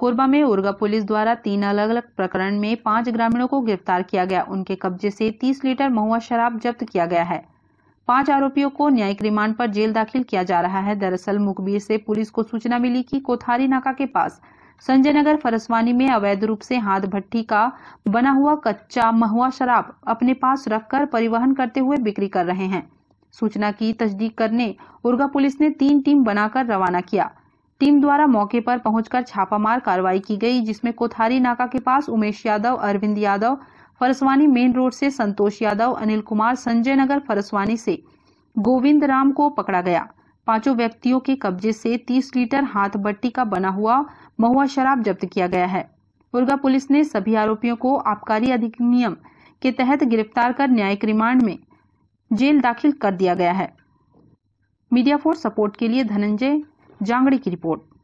कोरबा में उर्गा पुलिस द्वारा तीन अलग अलग प्रकरण में पांच ग्रामीणों को गिरफ्तार किया गया उनके कब्जे से 30 लीटर महुआ शराब जब्त किया गया है पांच आरोपियों को न्यायिक रिमांड पर जेल दाखिल किया जा रहा है दरअसल मुखबिर से पुलिस को सूचना मिली कि कोथारी नाका के पास संजय नगर फरसवानी में अवैध रूप से हाथ भट्टी का बना हुआ कच्चा महुआ शराब अपने पास रखकर परिवहन करते हुए बिक्री कर रहे हैं सूचना की तस्दीक करने उर्गा पुलिस ने तीन टीम बनाकर रवाना किया टीम द्वारा मौके पर पहुंचकर छापामार कार्रवाई की गई जिसमें कोथारी नाका के पास उमेश यादव अरविंद यादव फरसवानी मेन रोड से संतोष यादव अनिल कुमार संजय नगर फरसवानी से गोविंद राम को पकड़ा गया पांचों व्यक्तियों के कब्जे से 30 लीटर हाथ बट्टी का बना हुआ महुआ शराब जब्त किया गया है उर्गा पुलिस ने सभी आरोपियों को आबकारी अधिनियम के तहत गिरफ्तार कर न्यायिक रिमांड में जेल दाखिल कर दिया गया है मीडिया फोर्स सपोर्ट के लिए धनंजय जांगड़ी की रिपोर्ट